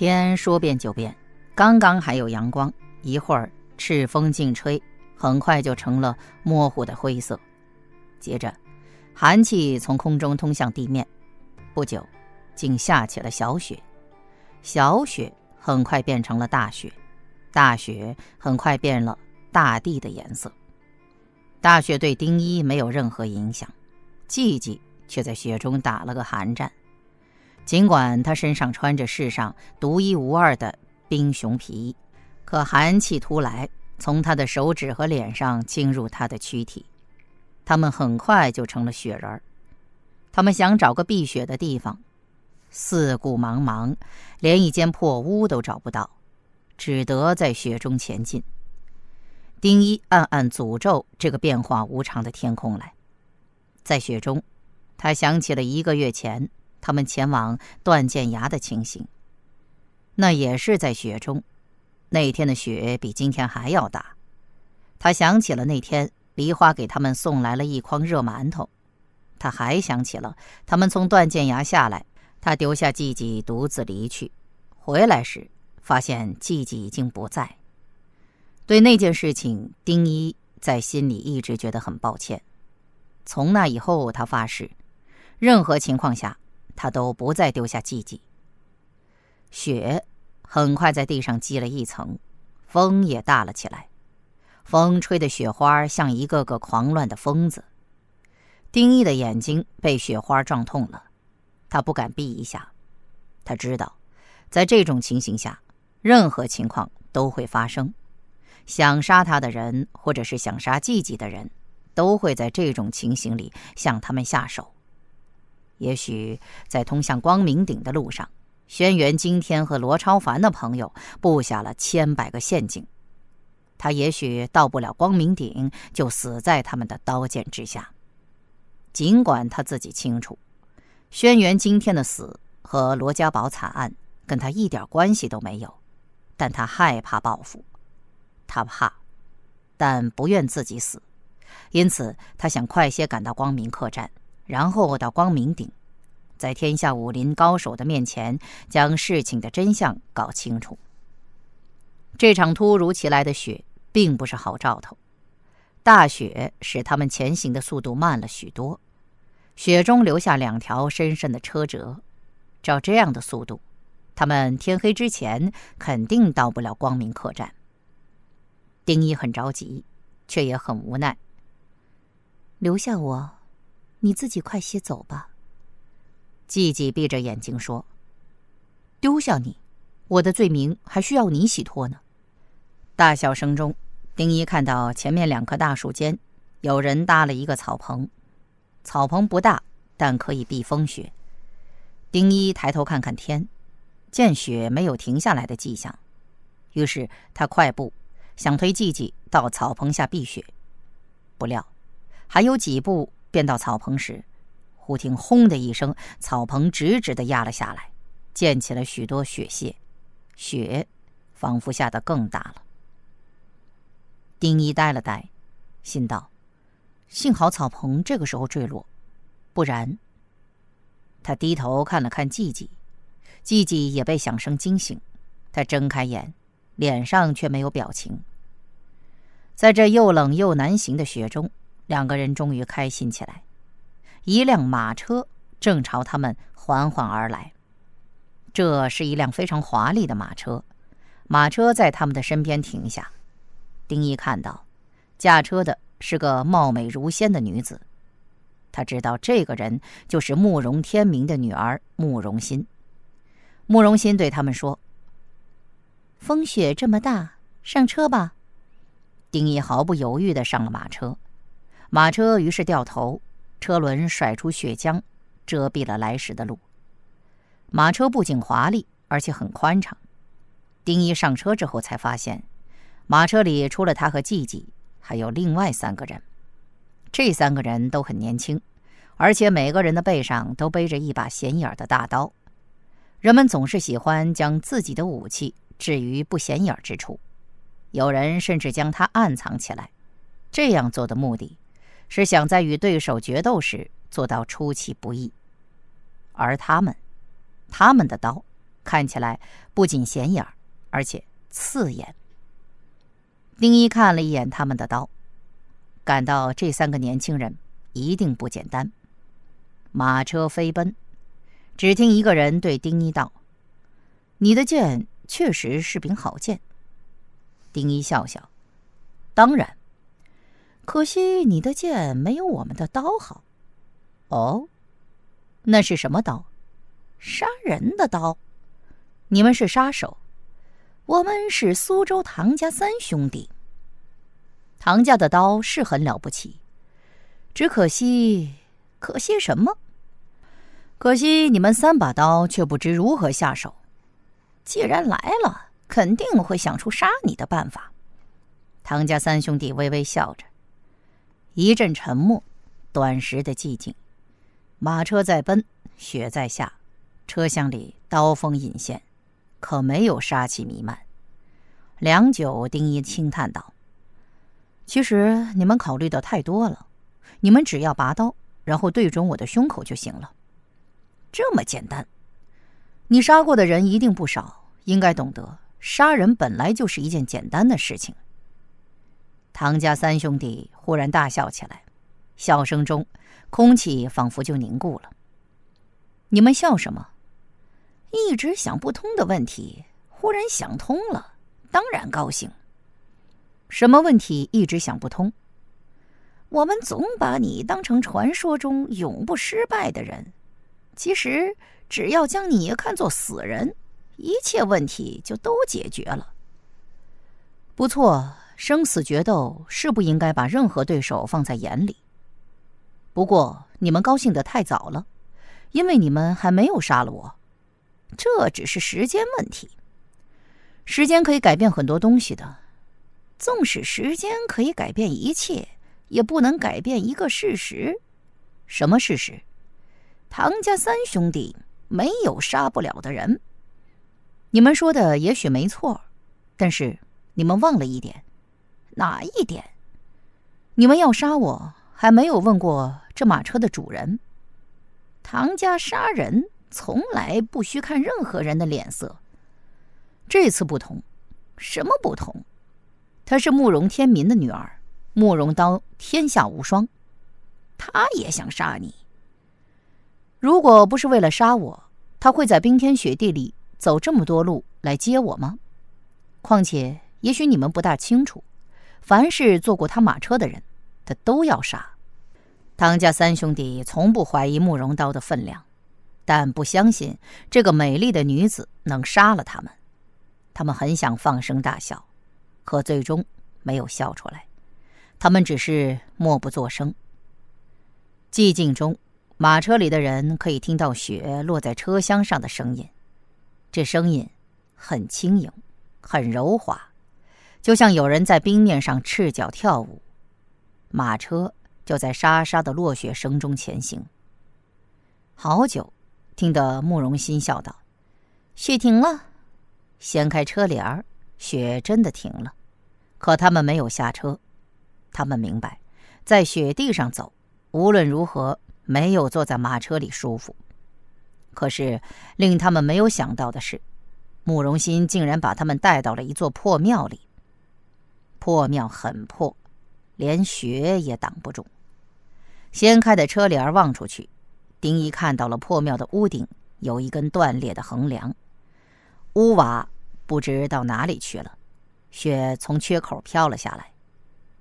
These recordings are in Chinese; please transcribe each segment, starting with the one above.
天说变就变，刚刚还有阳光，一会儿赤风劲吹，很快就成了模糊的灰色。接着，寒气从空中通向地面，不久，竟下起了小雪。小雪很快变成了大雪，大雪很快变了大地的颜色。大雪对丁一没有任何影响，季季却在雪中打了个寒战。尽管他身上穿着世上独一无二的冰熊皮，可寒气突来，从他的手指和脸上侵入他的躯体，他们很快就成了雪人儿。他们想找个避雪的地方，四顾茫茫，连一间破屋都找不到，只得在雪中前进。丁一暗暗诅咒这个变化无常的天空来，在雪中，他想起了一个月前。他们前往断剑崖的情形，那也是在雪中。那天的雪比今天还要大。他想起了那天梨花给他们送来了一筐热馒头。他还想起了他们从断剑崖下来，他丢下季季独自离去，回来时发现季季已经不在。对那件事情，丁一在心里一直觉得很抱歉。从那以后，他发誓，任何情况下。他都不再丢下季季。雪很快在地上积了一层，风也大了起来，风吹的雪花像一个个狂乱的疯子。丁义的眼睛被雪花撞痛了，他不敢闭一下。他知道，在这种情形下，任何情况都会发生。想杀他的人，或者是想杀季季的人，都会在这种情形里向他们下手。也许在通向光明顶的路上，轩辕今天和罗超凡的朋友布下了千百个陷阱，他也许到不了光明顶，就死在他们的刀剑之下。尽管他自己清楚，轩辕今天的死和罗家堡惨案跟他一点关系都没有，但他害怕报复，他怕，但不愿自己死，因此他想快些赶到光明客栈。然后到光明顶，在天下武林高手的面前将事情的真相搞清楚。这场突如其来的雪并不是好兆头，大雪使他们前行的速度慢了许多，雪中留下两条深深的车辙。照这样的速度，他们天黑之前肯定到不了光明客栈。丁一很着急，却也很无奈，留下我。你自己快些走吧。季季闭着眼睛说：“丢下你，我的罪名还需要你洗脱呢。”大笑声中，丁一看到前面两棵大树间有人搭了一个草棚，草棚不大，但可以避风雪。丁一抬头看看天，见雪没有停下来的迹象，于是他快步想推季季到草棚下避雪，不料还有几步。便到草棚时，忽听“轰”的一声，草棚直直的压了下来，溅起了许多雪屑，雪仿佛下的更大了。丁一呆了呆，心道：“幸好草棚这个时候坠落，不然……”他低头看了看季季，季季也被响声惊醒，他睁开眼，脸上却没有表情。在这又冷又难行的雪中。两个人终于开心起来。一辆马车正朝他们缓缓而来。这是一辆非常华丽的马车。马车在他们的身边停下。丁一看到，驾车的是个貌美如仙的女子。他知道这个人就是慕容天明的女儿慕容欣。慕容欣对他们说：“风雪这么大，上车吧。”丁一毫不犹豫地上了马车。马车于是掉头，车轮甩出血浆，遮蔽了来时的路。马车不仅华丽，而且很宽敞。丁一上车之后才发现，马车里除了他和季季，还有另外三个人。这三个人都很年轻，而且每个人的背上都背着一把显眼的大刀。人们总是喜欢将自己的武器置于不显眼之处，有人甚至将它暗藏起来。这样做的目的。是想在与对手决斗时做到出其不意，而他们，他们的刀看起来不仅显眼，而且刺眼。丁一看了一眼他们的刀，感到这三个年轻人一定不简单。马车飞奔，只听一个人对丁一道：“你的剑确实是柄好剑。”丁一笑笑，当然。可惜你的剑没有我们的刀好。哦，那是什么刀？杀人的刀。你们是杀手，我们是苏州唐家三兄弟。唐家的刀是很了不起，只可惜，可惜什么？可惜你们三把刀却不知如何下手。既然来了，肯定会想出杀你的办法。唐家三兄弟微微笑着。一阵沉默，短时的寂静。马车在奔，雪在下，车厢里刀锋隐现，可没有杀气弥漫。良久，丁一轻叹道：“其实你们考虑的太多了，你们只要拔刀，然后对准我的胸口就行了，这么简单。你杀过的人一定不少，应该懂得，杀人本来就是一件简单的事情。”唐家三兄弟忽然大笑起来，笑声中，空气仿佛就凝固了。你们笑什么？一直想不通的问题，忽然想通了，当然高兴。什么问题一直想不通？我们总把你当成传说中永不失败的人，其实只要将你看作死人，一切问题就都解决了。不错。生死决斗是不应该把任何对手放在眼里。不过你们高兴的太早了，因为你们还没有杀了我。这只是时间问题。时间可以改变很多东西的，纵使时间可以改变一切，也不能改变一个事实。什么事实？唐家三兄弟没有杀不了的人。你们说的也许没错，但是你们忘了一点。哪一点？你们要杀我，还没有问过这马车的主人。唐家杀人从来不需看任何人的脸色。这次不同，什么不同？她是慕容天民的女儿，慕容刀天下无双，她也想杀你。如果不是为了杀我，她会在冰天雪地里走这么多路来接我吗？况且，也许你们不大清楚。凡是坐过他马车的人，他都要杀。唐家三兄弟从不怀疑慕容刀的分量，但不相信这个美丽的女子能杀了他们。他们很想放声大笑，可最终没有笑出来。他们只是默不作声。寂静中，马车里的人可以听到雪落在车厢上的声音。这声音很轻盈，很柔滑。就像有人在冰面上赤脚跳舞，马车就在沙沙的落雪声中前行。好久，听得慕容欣笑道：“雪停了。”掀开车帘儿，雪真的停了。可他们没有下车，他们明白，在雪地上走，无论如何没有坐在马车里舒服。可是令他们没有想到的是，慕容欣竟然把他们带到了一座破庙里。破庙很破，连雪也挡不住。掀开的车帘望出去，丁一看到了破庙的屋顶有一根断裂的横梁，屋瓦不知到哪里去了，雪从缺口飘了下来，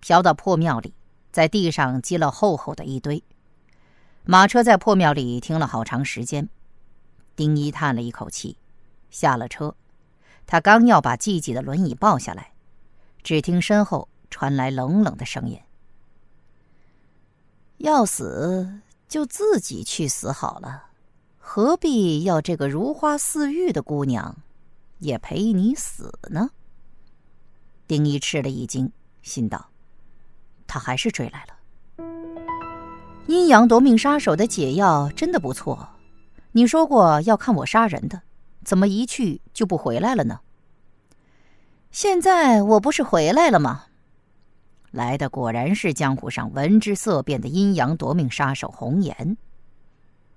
飘到破庙里，在地上积了厚厚的一堆。马车在破庙里停了好长时间，丁一叹了一口气，下了车。他刚要把季季的轮椅抱下来。只听身后传来冷冷的声音：“要死就自己去死好了，何必要这个如花似玉的姑娘也陪你死呢？”丁一吃了一惊，心道：“他还是追来了。”阴阳夺命杀手的解药真的不错。你说过要看我杀人的，怎么一去就不回来了呢？现在我不是回来了吗？来的果然是江湖上闻之色变的阴阳夺命杀手红颜。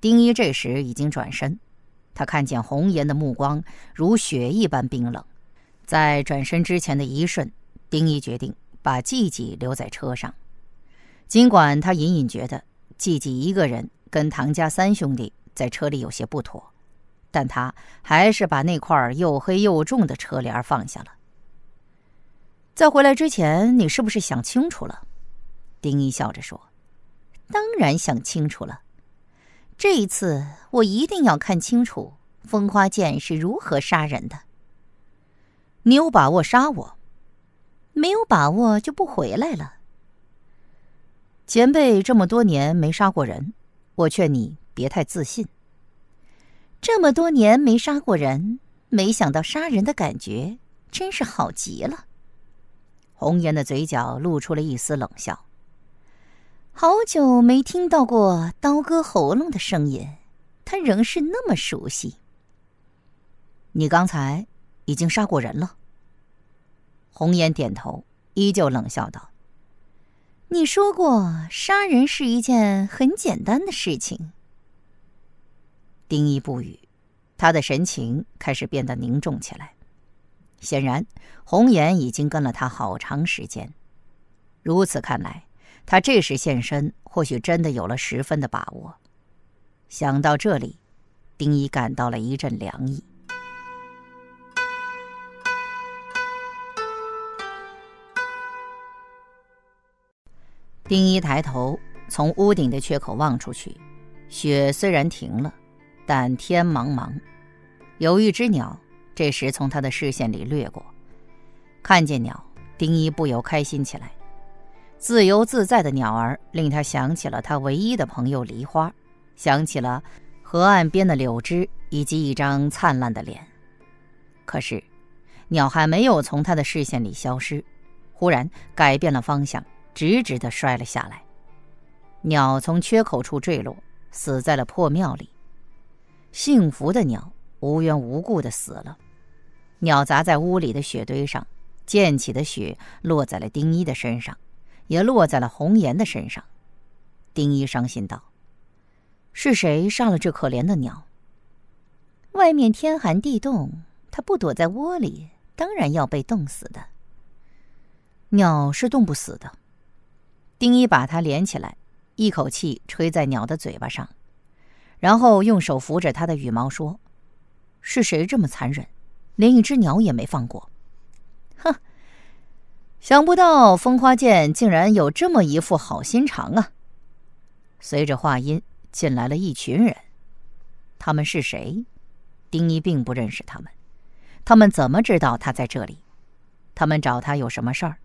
丁一这时已经转身，他看见红颜的目光如雪一般冰冷。在转身之前的一瞬，丁一决定把季季留在车上。尽管他隐隐觉得季季一个人跟唐家三兄弟在车里有些不妥，但他还是把那块又黑又重的车帘放下了。在回来之前，你是不是想清楚了？丁一笑着说：“当然想清楚了。这一次，我一定要看清楚风花剑是如何杀人的。你有把握杀我，没有把握就不回来了。前辈这么多年没杀过人，我劝你别太自信。这么多年没杀过人，没想到杀人的感觉真是好极了。”红颜的嘴角露出了一丝冷笑。好久没听到过刀割喉咙的声音，他仍是那么熟悉。你刚才已经杀过人了。红颜点头，依旧冷笑道：“你说过，杀人是一件很简单的事情。”丁一不语，他的神情开始变得凝重起来。显然，红颜已经跟了他好长时间。如此看来，他这时现身，或许真的有了十分的把握。想到这里，丁一感到了一阵凉意。丁一抬头，从屋顶的缺口望出去，雪虽然停了，但天茫茫，有一只鸟。这时，从他的视线里掠过，看见鸟，丁一不由开心起来。自由自在的鸟儿，令他想起了他唯一的朋友梨花，想起了河岸边的柳枝以及一张灿烂的脸。可是，鸟还没有从他的视线里消失，忽然改变了方向，直直地摔了下来。鸟从缺口处坠落，死在了破庙里。幸福的鸟无缘无故地死了。鸟砸在屋里的雪堆上，溅起的雪落在了丁一的身上，也落在了红颜的身上。丁一伤心道：“是谁杀了这可怜的鸟？”外面天寒地冻，它不躲在窝里，当然要被冻死的。鸟是冻不死的。丁一把它连起来，一口气吹在鸟的嘴巴上，然后用手扶着它的羽毛说：“是谁这么残忍？”连一只鸟也没放过，哼！想不到风花剑竟然有这么一副好心肠啊！随着话音进来了一群人，他们是谁？丁一并不认识他们，他们怎么知道他在这里？他们找他有什么事儿？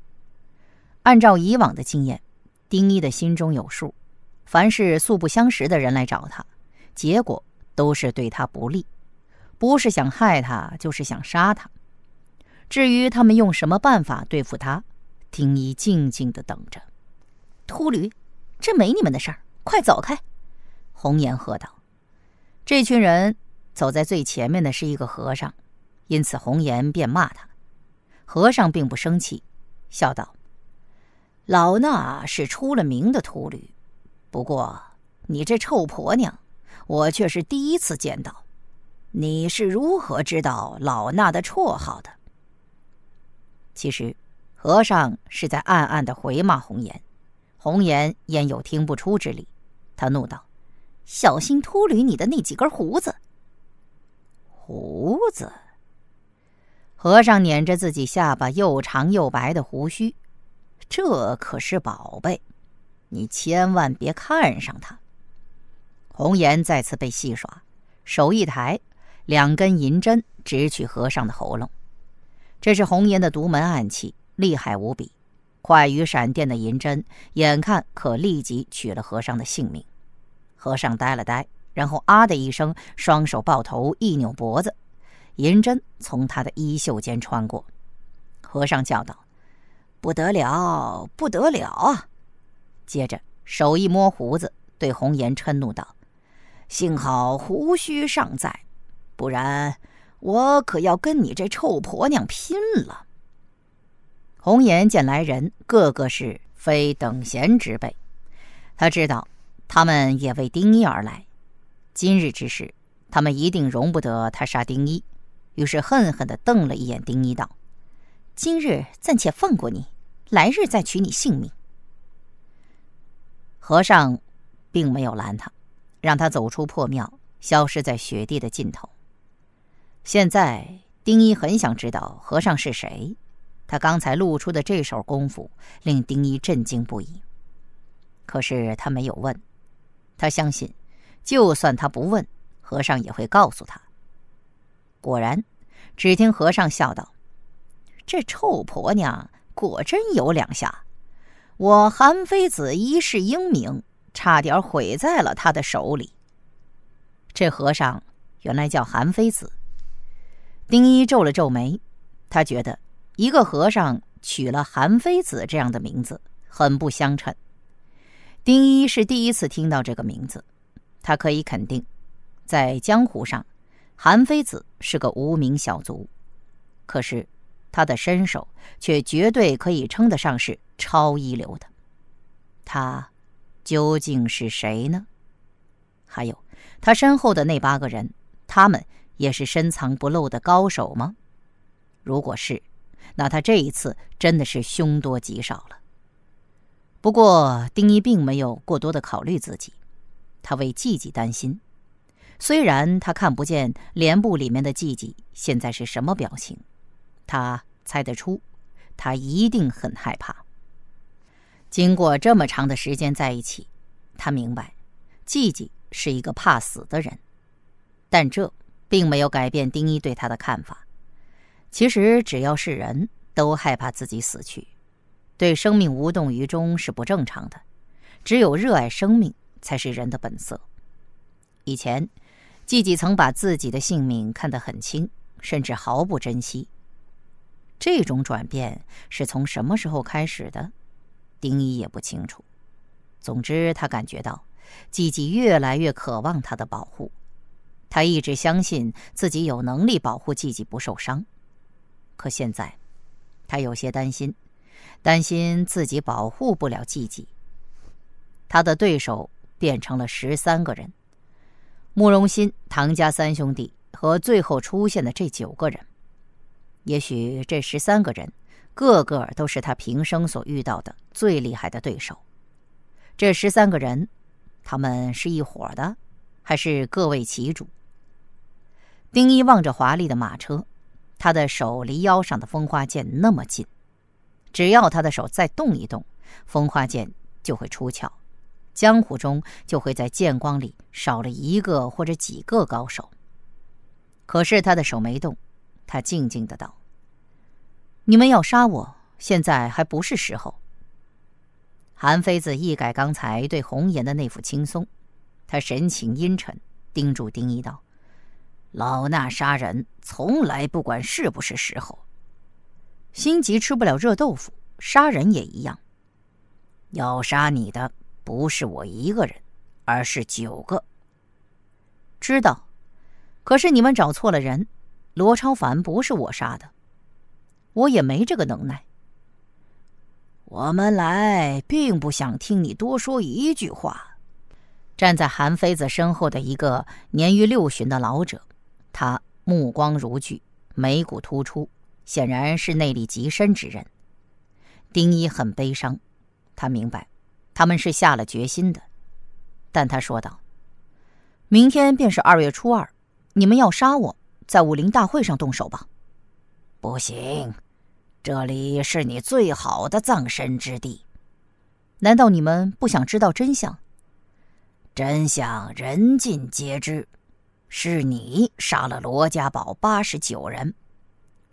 按照以往的经验，丁一的心中有数，凡是素不相识的人来找他，结果都是对他不利。不是想害他，就是想杀他。至于他们用什么办法对付他，丁一静静的等着。秃驴，这没你们的事儿，快走开！”红颜喝道。这群人走在最前面的是一个和尚，因此红颜便骂他。和尚并不生气，笑道：“老衲是出了名的秃驴，不过你这臭婆娘，我却是第一次见到。”你是如何知道老衲的绰号的？其实，和尚是在暗暗的回骂红颜，红颜焉有听不出之理？他怒道：“小心秃驴，你的那几根胡子！”胡子。和尚捻着自己下巴又长又白的胡须，这可是宝贝，你千万别看上他。红颜再次被戏耍，手一抬。两根银针直取和尚的喉咙，这是红颜的独门暗器，厉害无比，快于闪电的银针，眼看可立即取了和尚的性命。和尚呆了呆，然后啊的一声，双手抱头，一扭脖子，银针从他的衣袖间穿过。和尚叫道：“不得了，不得了啊！”接着手一摸胡子，对红颜嗔怒道：“幸好胡须尚在。”不然，我可要跟你这臭婆娘拼了！红颜见来人，个个是非等闲之辈。他知道，他们也为丁一而来。今日之事，他们一定容不得他杀丁一。于是，恨恨地瞪了一眼丁一，道：“今日暂且放过你，来日再取你性命。”和尚并没有拦他，让他走出破庙，消失在雪地的尽头。现在，丁一很想知道和尚是谁。他刚才露出的这手功夫令丁一震惊不已。可是他没有问，他相信，就算他不问，和尚也会告诉他。果然，只听和尚笑道：“这臭婆娘果真有两下，我韩非子一世英名，差点毁在了他的手里。”这和尚原来叫韩非子。丁一皱了皱眉，他觉得一个和尚取了韩非子这样的名字很不相称。丁一是第一次听到这个名字，他可以肯定，在江湖上，韩非子是个无名小卒。可是，他的身手却绝对可以称得上是超一流的。他究竟是谁呢？还有他身后的那八个人，他们？也是深藏不露的高手吗？如果是，那他这一次真的是凶多吉少了。不过，丁一并没有过多的考虑自己，他为季季担心。虽然他看不见帘布里面的季季现在是什么表情，他猜得出，他一定很害怕。经过这么长的时间在一起，他明白，季季是一个怕死的人，但这。并没有改变丁一对他的看法。其实，只要是人都害怕自己死去，对生命无动于衷是不正常的。只有热爱生命，才是人的本色。以前，季季曾把自己的性命看得很轻，甚至毫不珍惜。这种转变是从什么时候开始的？丁一也不清楚。总之，他感觉到季季越来越渴望他的保护。他一直相信自己有能力保护季季不受伤，可现在，他有些担心，担心自己保护不了季季。他的对手变成了十三个人：慕容欣、唐家三兄弟和最后出现的这九个人。也许这十三个人，个个都是他平生所遇到的最厉害的对手。这十三个人，他们是一伙的，还是各为其主？丁一望着华丽的马车，他的手离腰上的风花剑那么近，只要他的手再动一动，风花剑就会出鞘，江湖中就会在剑光里少了一个或者几个高手。可是他的手没动，他静静的道：“你们要杀我，现在还不是时候。”韩非子一改刚才对红颜的那副轻松，他神情阴沉，叮嘱丁一道。老衲杀人，从来不管是不是时候。心急吃不了热豆腐，杀人也一样。要杀你的不是我一个人，而是九个。知道，可是你们找错了人，罗超凡不是我杀的，我也没这个能耐。我们来，并不想听你多说一句话。站在韩非子身后的一个年逾六旬的老者。他目光如炬，眉骨突出，显然是内力极深之人。丁一很悲伤，他明白，他们是下了决心的。但他说道：“明天便是二月初二，你们要杀我，在武林大会上动手吧。”“不行，这里是你最好的葬身之地。难道你们不想知道真相？真相人尽皆知。”是你杀了罗家堡八十九人，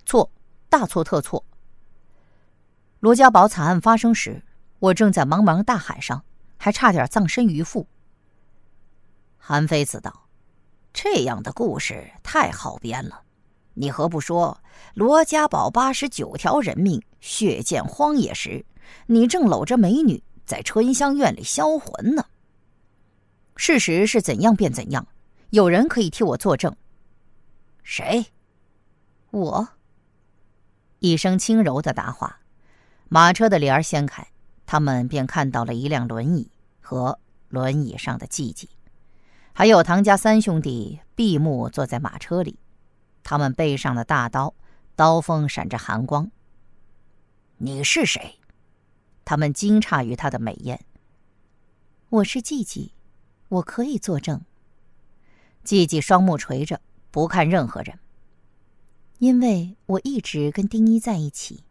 错，大错特错。罗家堡惨案发生时，我正在茫茫大海上，还差点葬身鱼腹。韩非子道：“这样的故事太好编了，你何不说罗家堡八十九条人命血溅荒野时，你正搂着美女在春香院里销魂呢？”事实是怎样便怎样。有人可以替我作证。谁？我。一声轻柔的答话，马车的帘儿掀开，他们便看到了一辆轮椅和轮椅上的寂季，还有唐家三兄弟闭目坐在马车里，他们背上的大刀，刀锋闪着寒光。你是谁？他们惊诧于他的美艳。我是季季，我可以作证。季季双目垂着，不看任何人。因为我一直跟丁一在一起。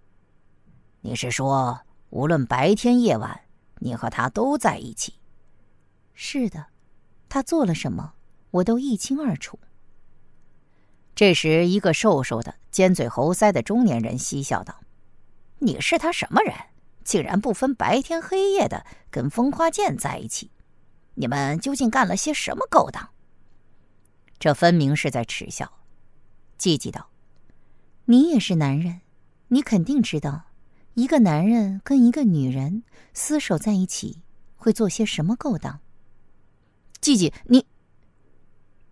你是说，无论白天夜晚，你和他都在一起？是的，他做了什么，我都一清二楚。这时，一个瘦瘦的、尖嘴猴腮的中年人嬉笑道：“你是他什么人？竟然不分白天黑夜的跟风花剑在一起？你们究竟干了些什么勾当？”这分明是在耻笑，季季道：“你也是男人，你肯定知道，一个男人跟一个女人厮守在一起会做些什么勾当。”季季，你，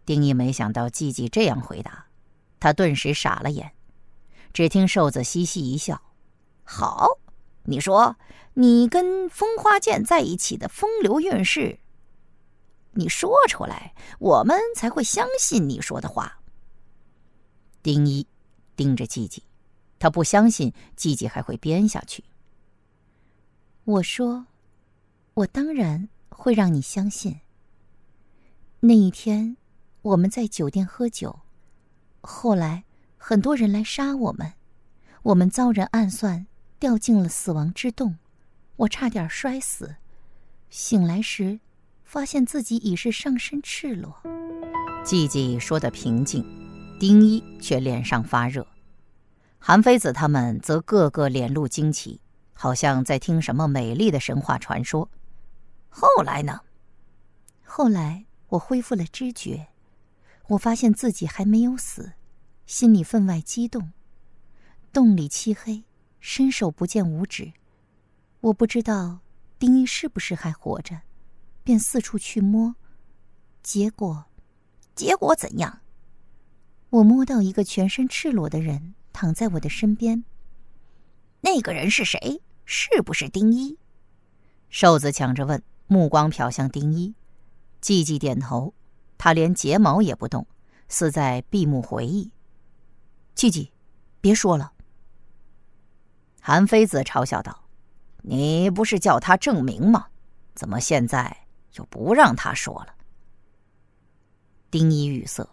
丁一没想到季季这样回答，他顿时傻了眼。只听瘦子嘻嘻一笑：“好，你说你跟风花剑在一起的风流韵事。”你说出来，我们才会相信你说的话。丁一盯着季季，他不相信季季还会编下去。我说：“我当然会让你相信。那一天，我们在酒店喝酒，后来很多人来杀我们，我们遭人暗算，掉进了死亡之洞，我差点摔死，醒来时。”发现自己已是上身赤裸，季季说的平静，丁一却脸上发热，韩非子他们则个个脸露惊奇，好像在听什么美丽的神话传说。后来呢？后来我恢复了知觉，我发现自己还没有死，心里分外激动。洞里漆黑，伸手不见五指，我不知道丁一是不是还活着。便四处去摸，结果，结果怎样？我摸到一个全身赤裸的人躺在我的身边。那个人是谁？是不是丁一？瘦子抢着问，目光瞟向丁一，季季点头，他连睫毛也不动，似在闭目回忆。季季，别说了。韩非子嘲笑道：“你不是叫他证明吗？怎么现在？”就不让他说了。丁一语塞，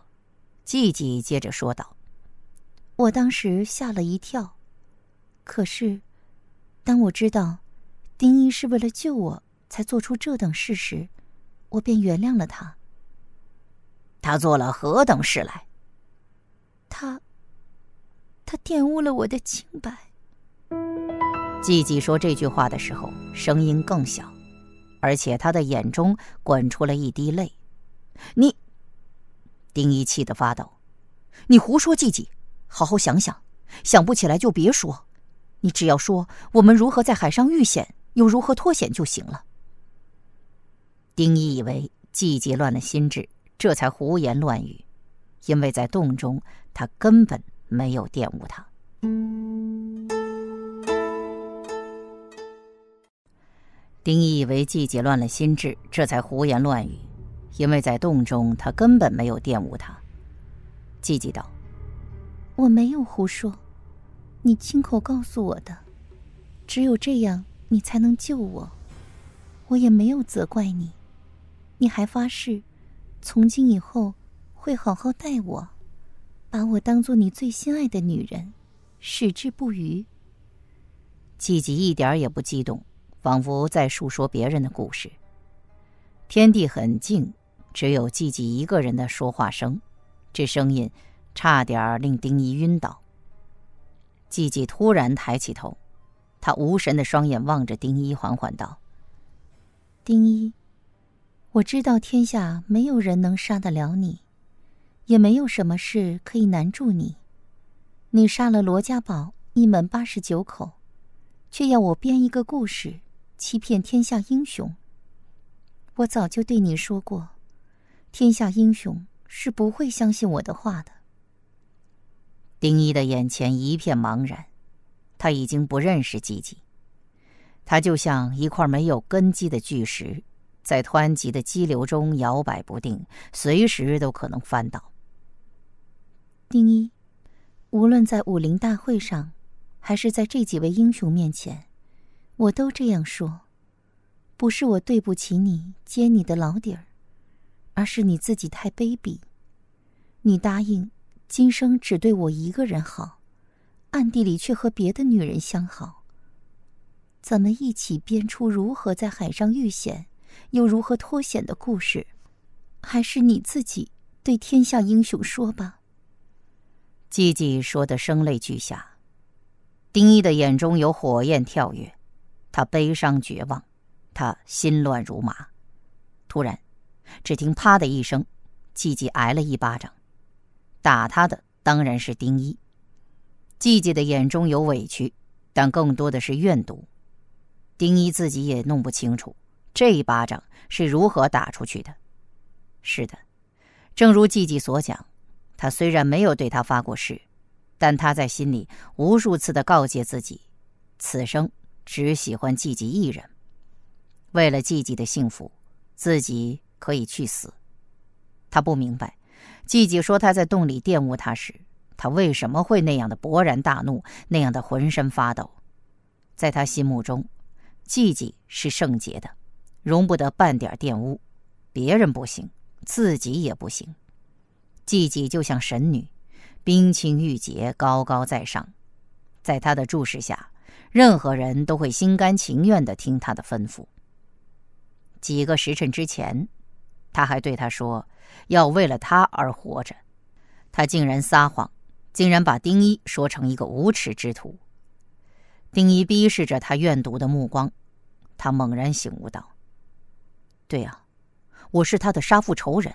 季季接着说道：“我当时吓了一跳，可是当我知道丁一是为了救我才做出这等事时，我便原谅了他。他做了何等事来？他，他玷污了我的清白。”季季说这句话的时候，声音更小。而且他的眼中滚出了一滴泪，你，丁一气得发抖，你胡说季季，好好想想，想不起来就别说，你只要说我们如何在海上遇险，又如何脱险就行了。丁一以为季季乱了心智，这才胡言乱语，因为在洞中他根本没有玷污他。林毅以为季季乱了心智，这才胡言乱语。因为在洞中，他根本没有玷污他。季季道：“我没有胡说，你亲口告诉我的。只有这样，你才能救我。我也没有责怪你，你还发誓，从今以后会好好待我，把我当做你最心爱的女人，矢志不渝。”季季一点也不激动。仿佛在述说别人的故事。天地很静，只有季季一个人的说话声。这声音差点令丁一晕倒。季季突然抬起头，他无神的双眼望着丁一，缓缓道：“丁一，我知道天下没有人能杀得了你，也没有什么事可以难住你。你杀了罗家堡一门八十九口，却要我编一个故事。”欺骗天下英雄。我早就对你说过，天下英雄是不会相信我的话的。丁一的眼前一片茫然，他已经不认识自己，他就像一块没有根基的巨石，在湍急的激流中摇摆不定，随时都可能翻倒。丁一，无论在武林大会上，还是在这几位英雄面前。我都这样说，不是我对不起你揭你的老底儿，而是你自己太卑鄙。你答应今生只对我一个人好，暗地里却和别的女人相好。咱们一起编出如何在海上遇险，又如何脱险的故事，还是你自己对天下英雄说吧。季季说的声泪俱下，丁一的眼中有火焰跳跃。他悲伤绝望，他心乱如麻。突然，只听“啪”的一声，季季挨了一巴掌。打他的当然是丁一。季季的眼中有委屈，但更多的是怨毒。丁一自己也弄不清楚这一巴掌是如何打出去的。是的，正如季季所讲，他虽然没有对他发过誓，但他在心里无数次的告诫自己：此生。只喜欢季季一人。为了季季的幸福，自己可以去死。他不明白，季季说他在洞里玷污他时，他为什么会那样的勃然大怒，那样的浑身发抖。在他心目中，季季是圣洁的，容不得半点玷污，别人不行，自己也不行。季季就像神女，冰清玉洁，高高在上，在他的注视下。任何人都会心甘情愿的听他的吩咐。几个时辰之前，他还对他说，要为了他而活着。他竟然撒谎，竟然把丁一说成一个无耻之徒。丁一逼视着他怨毒的目光，他猛然醒悟道：“对啊，我是他的杀父仇人，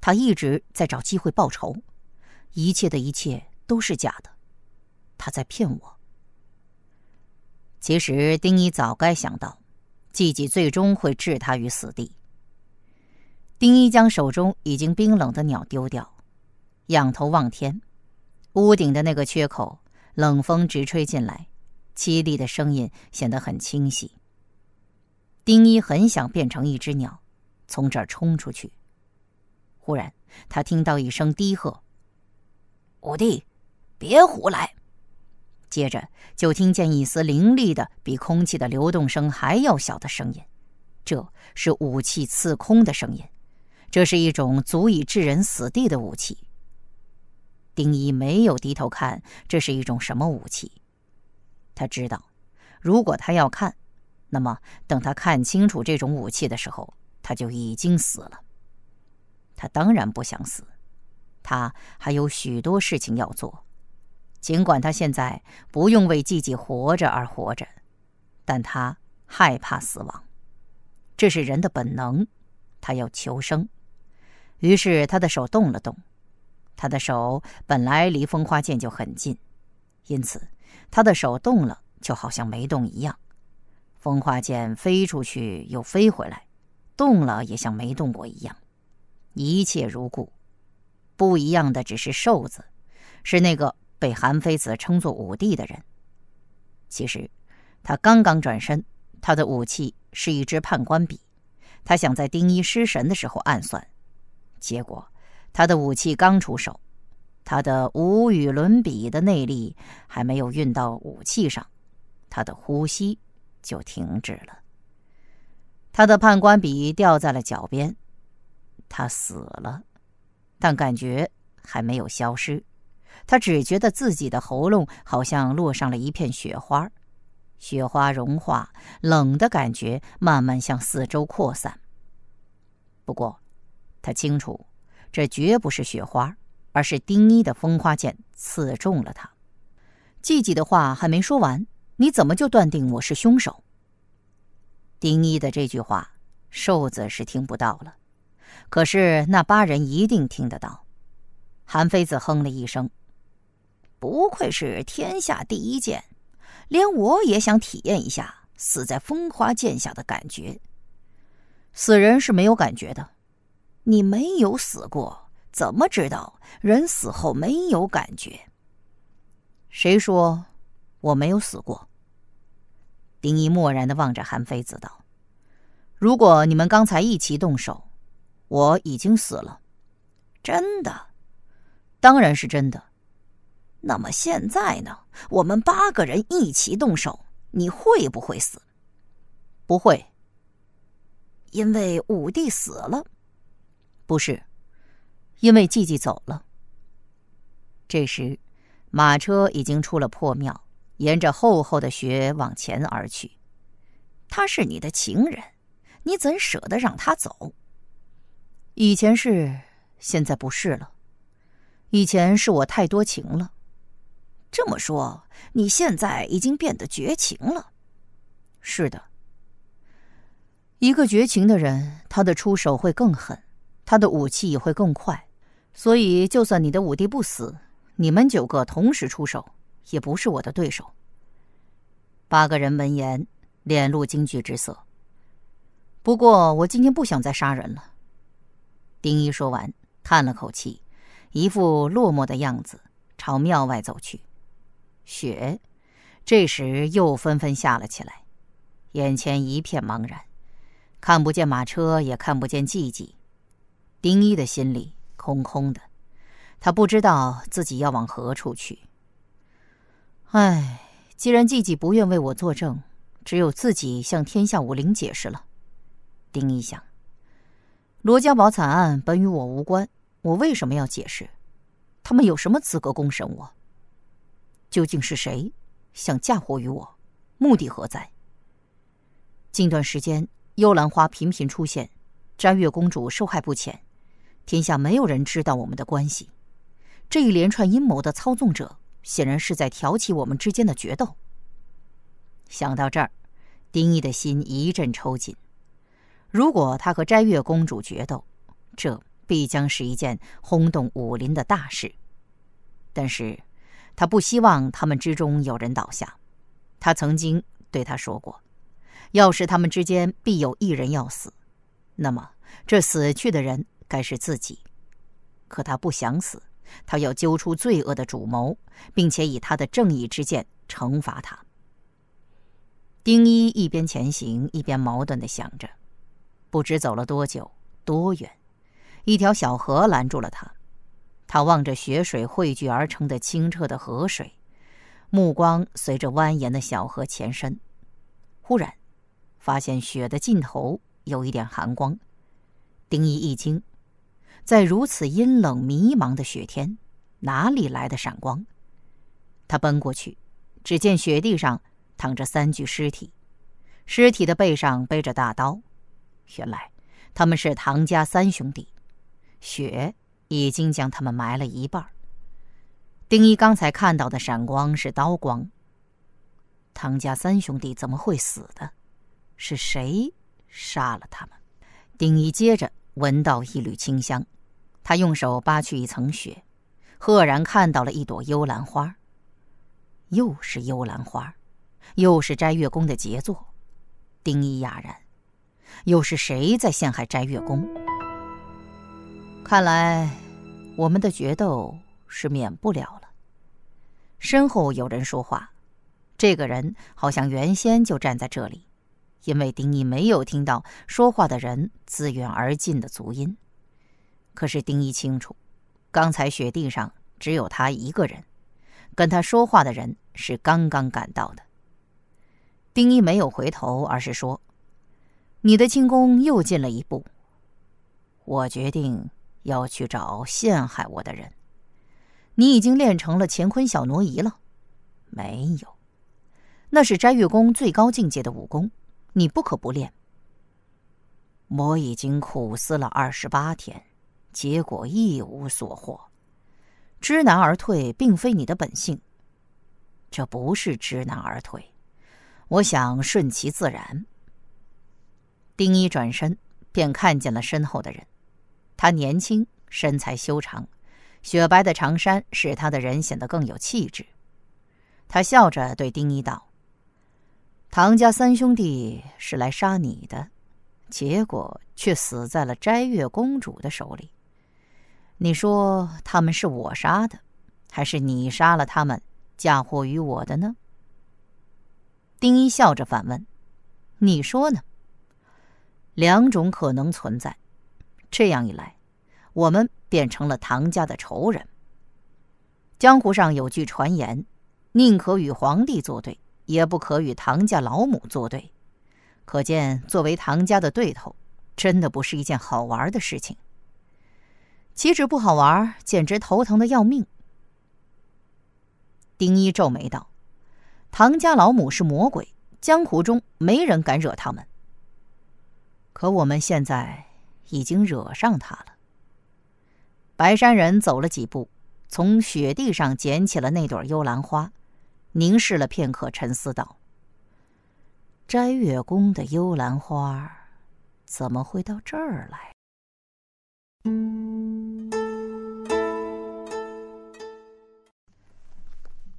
他一直在找机会报仇。一切的一切都是假的，他在骗我。”其实丁一早该想到，季季最终会置他于死地。丁一将手中已经冰冷的鸟丢掉，仰头望天，屋顶的那个缺口，冷风直吹进来，凄厉的声音显得很清晰。丁一很想变成一只鸟，从这儿冲出去。忽然，他听到一声低喝：“五弟，别胡来！”接着就听见一丝凌厉的、比空气的流动声还要小的声音，这是武器刺空的声音。这是一种足以致人死地的武器。丁一没有低头看这是一种什么武器，他知道，如果他要看，那么等他看清楚这种武器的时候，他就已经死了。他当然不想死，他还有许多事情要做。尽管他现在不用为自己活着而活着，但他害怕死亡，这是人的本能。他要求生，于是他的手动了动。他的手本来离风花剑就很近，因此他的手动了，就好像没动一样。风花剑飞出去又飞回来，动了也像没动过一样，一切如故。不一样的只是瘦子，是那个。被韩非子称作武帝的人，其实他刚刚转身，他的武器是一支判官笔，他想在丁一失神的时候暗算，结果他的武器刚出手，他的无与伦比的内力还没有运到武器上，他的呼吸就停止了，他的判官笔掉在了脚边，他死了，但感觉还没有消失。他只觉得自己的喉咙好像落上了一片雪花，雪花融化，冷的感觉慢慢向四周扩散。不过，他清楚，这绝不是雪花，而是丁一的风花剑刺中了他。季季的话还没说完，你怎么就断定我是凶手？丁一的这句话，瘦子是听不到了，可是那八人一定听得到。韩非子哼了一声。不愧是天下第一剑，连我也想体验一下死在风花剑下的感觉。死人是没有感觉的，你没有死过，怎么知道人死后没有感觉？谁说我没有死过？丁一漠然的望着韩非子道：“如果你们刚才一起动手，我已经死了，真的，当然是真的。”那么现在呢？我们八个人一起动手，你会不会死？不会，因为武帝死了，不是，因为季季走了。这时，马车已经出了破庙，沿着厚厚的雪往前而去。他是你的情人，你怎舍得让他走？以前是，现在不是了。以前是我太多情了。这么说，你现在已经变得绝情了。是的，一个绝情的人，他的出手会更狠，他的武器也会更快。所以，就算你的五弟不死，你们九个同时出手，也不是我的对手。八个人闻言，脸露惊惧之色。不过，我今天不想再杀人了。丁一说完，叹了口气，一副落寞的样子，朝庙外走去。雪，这时又纷纷下了起来，眼前一片茫然，看不见马车，也看不见季季。丁一的心里空空的，他不知道自己要往何处去。唉，既然季季不愿为我作证，只有自己向天下武林解释了。丁一想，罗家堡惨案本与我无关，我为什么要解释？他们有什么资格公审我？究竟是谁想嫁祸于我？目的何在？近段时间，幽兰花频频出现，摘月公主受害不浅，天下没有人知道我们的关系。这一连串阴谋的操纵者显然是在挑起我们之间的决斗。想到这儿，丁毅的心一阵抽紧。如果他和摘月公主决斗，这必将是一件轰动武林的大事。但是……他不希望他们之中有人倒下。他曾经对他说过：“要是他们之间必有一人要死，那么这死去的人该是自己。”可他不想死，他要揪出罪恶的主谋，并且以他的正义之剑惩罚他。丁一一边前行，一边矛盾地想着，不知走了多久多远，一条小河拦住了他。他望着雪水汇聚而成的清澈的河水，目光随着蜿蜒的小河前伸，忽然发现雪的尽头有一点寒光。丁一一惊，在如此阴冷迷茫的雪天，哪里来的闪光？他奔过去，只见雪地上躺着三具尸体，尸体的背上背着大刀。原来他们是唐家三兄弟。雪。已经将他们埋了一半。丁一刚才看到的闪光是刀光。唐家三兄弟怎么会死的？是谁杀了他们？丁一接着闻到一缕清香，他用手扒去一层雪，赫然看到了一朵幽兰花。又是幽兰花，又是斋月宫的杰作。丁一哑然，又是谁在陷害斋月宫？看来。我们的决斗是免不了了。身后有人说话，这个人好像原先就站在这里，因为丁一没有听到说话的人自远而近的足音。可是丁一清楚，刚才雪地上只有他一个人，跟他说话的人是刚刚赶到的。丁一没有回头，而是说：“你的轻功又进了一步，我决定。”要去找陷害我的人，你已经练成了乾坤小挪移了，没有？那是斋月宫最高境界的武功，你不可不练。我已经苦思了二十八天，结果一无所获。知难而退，并非你的本性。这不是知难而退，我想顺其自然。丁一转身，便看见了身后的人。他年轻，身材修长，雪白的长衫使他的人显得更有气质。他笑着对丁一道：“唐家三兄弟是来杀你的，结果却死在了斋月公主的手里。你说他们是我杀的，还是你杀了他们，嫁祸于我的呢？”丁一笑着反问：“你说呢？两种可能存在。”这样一来，我们便成了唐家的仇人。江湖上有句传言：“宁可与皇帝作对，也不可与唐家老母作对。”可见，作为唐家的对头，真的不是一件好玩的事情。岂止不好玩，简直头疼的要命。丁一皱眉道：“唐家老母是魔鬼，江湖中没人敢惹他们。可我们现在……”已经惹上他了。白山人走了几步，从雪地上捡起了那朵幽兰花，凝视了片刻，沉思道：“斋月宫的幽兰花，怎么会到这儿来？”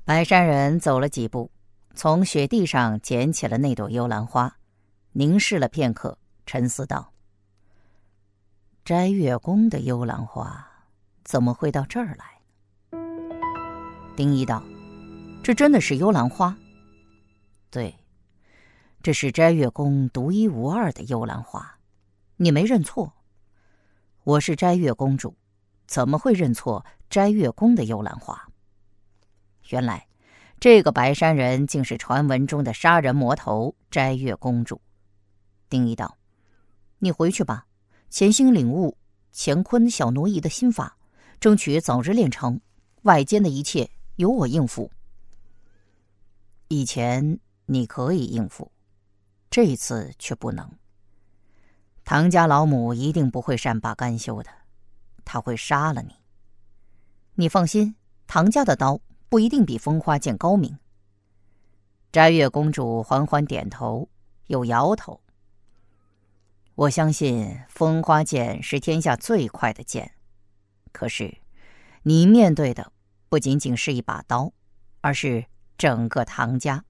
白山人走了几步，从雪地上捡起了那朵幽兰花，凝视了片刻，沉思道。斋月宫的幽兰花怎么会到这儿来？丁一道，这真的是幽兰花？对，这是斋月宫独一无二的幽兰花，你没认错。我是斋月公主，怎么会认错斋月宫的幽兰花？原来这个白山人竟是传闻中的杀人魔头斋月公主。丁一道，你回去吧。潜心领悟乾坤小挪移的心法，争取早日练成。外间的一切由我应付。以前你可以应付，这次却不能。唐家老母一定不会善罢甘休的，他会杀了你。你放心，唐家的刀不一定比风花剑高明。摘月公主缓缓点头，又摇头。我相信风花剑是天下最快的剑，可是，你面对的不仅仅是一把刀，而是整个唐家。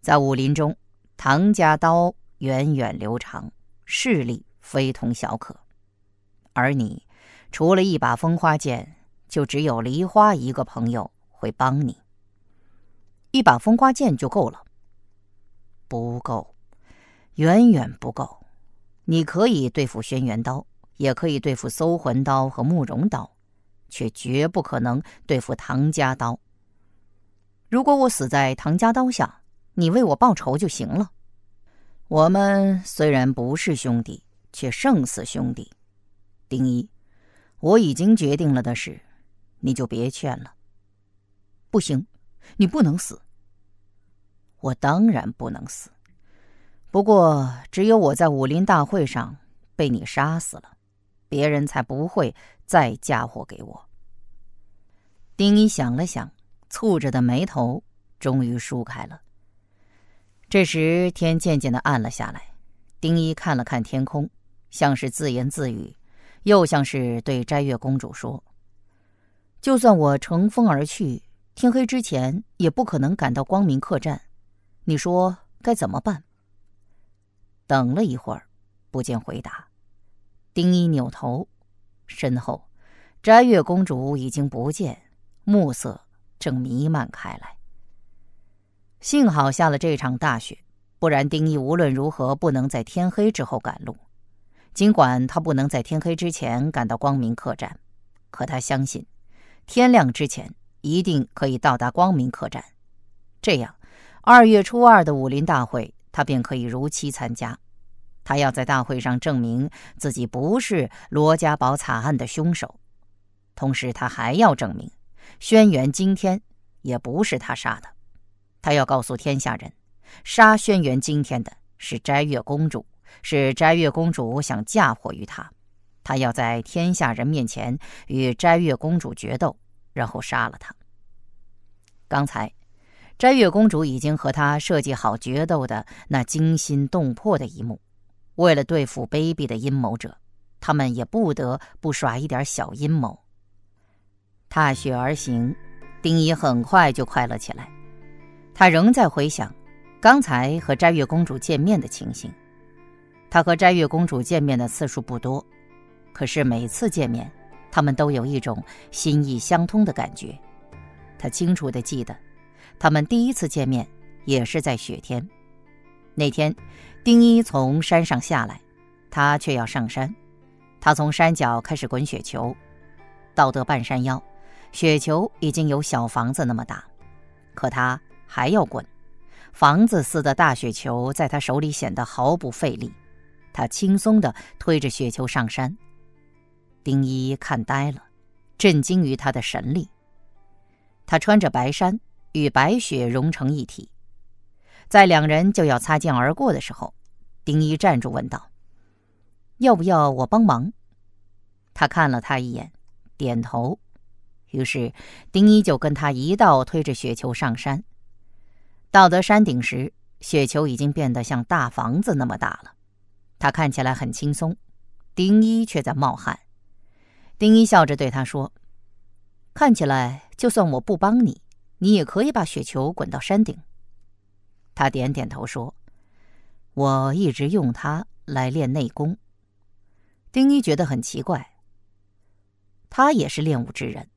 在武林中，唐家刀源远流长，势力非同小可。而你，除了一把风花剑，就只有梨花一个朋友会帮你。一把风花剑就够了，不够，远远不够。你可以对付轩辕刀，也可以对付搜魂刀和慕容刀，却绝不可能对付唐家刀。如果我死在唐家刀下，你为我报仇就行了。我们虽然不是兄弟，却胜似兄弟。丁一，我已经决定了的事，你就别劝了。不行，你不能死。我当然不能死。不过，只有我在武林大会上被你杀死了，别人才不会再嫁祸给我。丁一想了想，蹙着的眉头终于舒开了。这时天渐渐的暗了下来，丁一看了看天空，像是自言自语，又像是对摘月公主说：“就算我乘风而去，天黑之前也不可能赶到光明客栈。你说该怎么办？”等了一会儿，不见回答。丁一扭头，身后，摘月公主已经不见，暮色正弥漫开来。幸好下了这场大雪，不然丁一无论如何不能在天黑之后赶路。尽管他不能在天黑之前赶到光明客栈，可他相信，天亮之前一定可以到达光明客栈。这样，二月初二的武林大会。他便可以如期参加。他要在大会上证明自己不是罗家堡惨案的凶手，同时他还要证明轩辕惊天也不是他杀的。他要告诉天下人，杀轩辕惊天的是摘月公主，是摘月公主想嫁祸于他。他要在天下人面前与摘月公主决斗，然后杀了她。刚才。摘月公主已经和他设计好决斗的那惊心动魄的一幕。为了对付卑鄙的阴谋者，他们也不得不耍一点小阴谋。踏雪而行，丁仪很快就快乐起来。他仍在回想刚才和摘月公主见面的情形。他和摘月公主见面的次数不多，可是每次见面，他们都有一种心意相通的感觉。他清楚地记得。他们第一次见面也是在雪天。那天，丁一从山上下来，他却要上山。他从山脚开始滚雪球，到得半山腰，雪球已经有小房子那么大。可他还要滚，房子似的大雪球在他手里显得毫不费力。他轻松地推着雪球上山。丁一看呆了，震惊于他的神力。他穿着白衫。与白雪融成一体，在两人就要擦肩而过的时候，丁一站住问道：“要不要我帮忙？”他看了他一眼，点头。于是丁一就跟他一道推着雪球上山。到得山顶时，雪球已经变得像大房子那么大了。他看起来很轻松，丁一却在冒汗。丁一笑着对他说：“看起来，就算我不帮你。”你也可以把雪球滚到山顶。”他点点头说：“我一直用它来练内功。”丁一觉得很奇怪。他也是练武之人，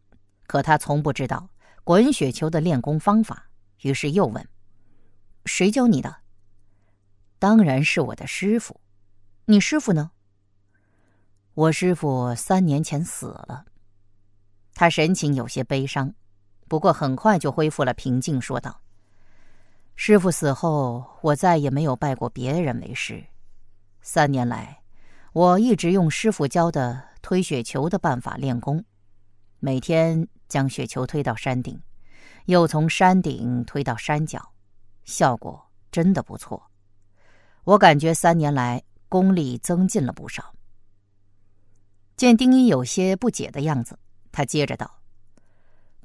可他从不知道滚雪球的练功方法，于是又问：“谁教你的？”“当然是我的师傅。”“你师傅呢？”“我师傅三年前死了。”他神情有些悲伤。不过很快就恢复了平静，说道：“师傅死后，我再也没有拜过别人为师。三年来，我一直用师傅教的推雪球的办法练功，每天将雪球推到山顶，又从山顶推到山脚，效果真的不错。我感觉三年来功力增进了不少。”见丁一有些不解的样子，他接着道。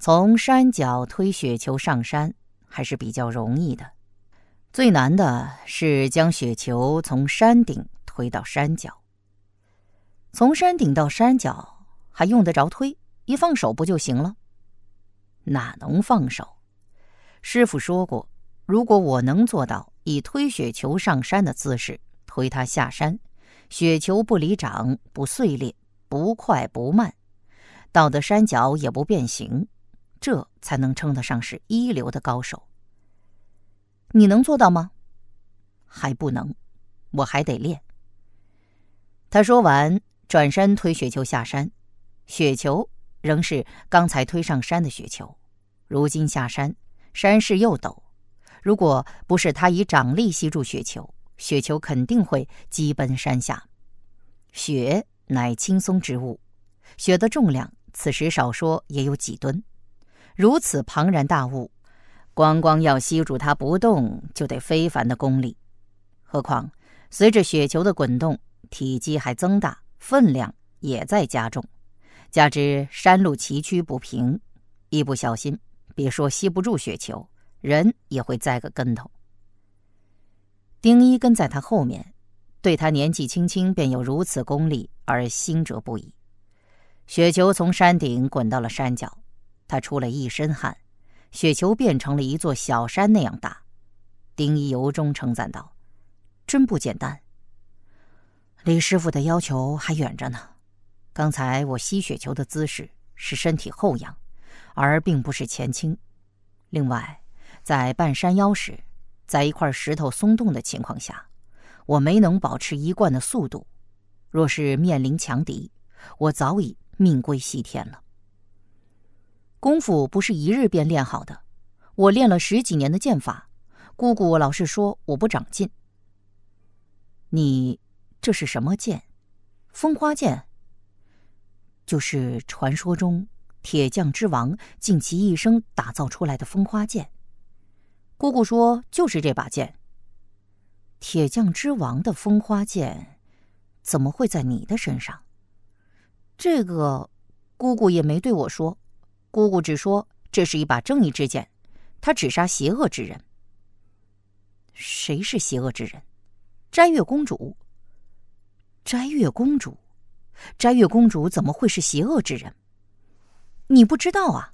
从山脚推雪球上山还是比较容易的，最难的是将雪球从山顶推到山脚。从山顶到山脚还用得着推？一放手不就行了？哪能放手？师傅说过，如果我能做到以推雪球上山的姿势推它下山，雪球不离掌、不碎裂、不快不慢，到的山脚也不变形。这才能称得上是一流的高手。你能做到吗？还不能，我还得练。他说完，转身推雪球下山。雪球仍是刚才推上山的雪球，如今下山，山势又陡。如果不是他以掌力吸住雪球，雪球肯定会击奔山下。雪乃轻松之物，雪的重量此时少说也有几吨。如此庞然大物，光光要吸住它不动，就得非凡的功力。何况随着雪球的滚动，体积还增大，分量也在加重。加之山路崎岖不平，一不小心，别说吸不住雪球，人也会栽个跟头。丁一跟在他后面，对他年纪轻轻便有如此功力而心折不已。雪球从山顶滚到了山脚。他出了一身汗，雪球变成了一座小山那样大。丁一由衷称赞道：“真不简单。”离师傅的要求还远着呢。刚才我吸雪球的姿势是身体后仰，而并不是前倾。另外，在半山腰时，在一块石头松动的情况下，我没能保持一贯的速度。若是面临强敌，我早已命归西天了。功夫不是一日便练好的，我练了十几年的剑法，姑姑老是说我不长进。你这是什么剑？风花剑，就是传说中铁匠之王尽其一生打造出来的风花剑。姑姑说就是这把剑。铁匠之王的风花剑，怎么会在你的身上？这个姑姑也没对我说。姑姑只说，这是一把正义之剑，她只杀邪恶之人。谁是邪恶之人？斋月公主。斋月公主，斋月公主怎么会是邪恶之人？你不知道啊？